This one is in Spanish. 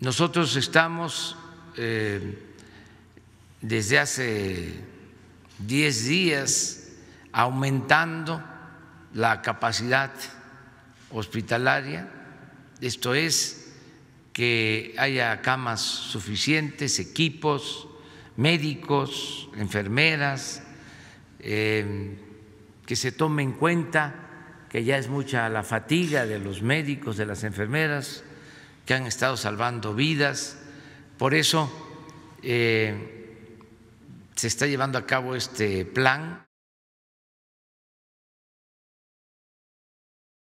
Nosotros estamos eh, desde hace 10 días aumentando la capacidad hospitalaria, esto es, que haya camas suficientes, equipos, médicos, enfermeras, eh, que se tome en cuenta que ya es mucha la fatiga de los médicos, de las enfermeras, que han estado salvando vidas. Por eso eh, se está llevando a cabo este plan.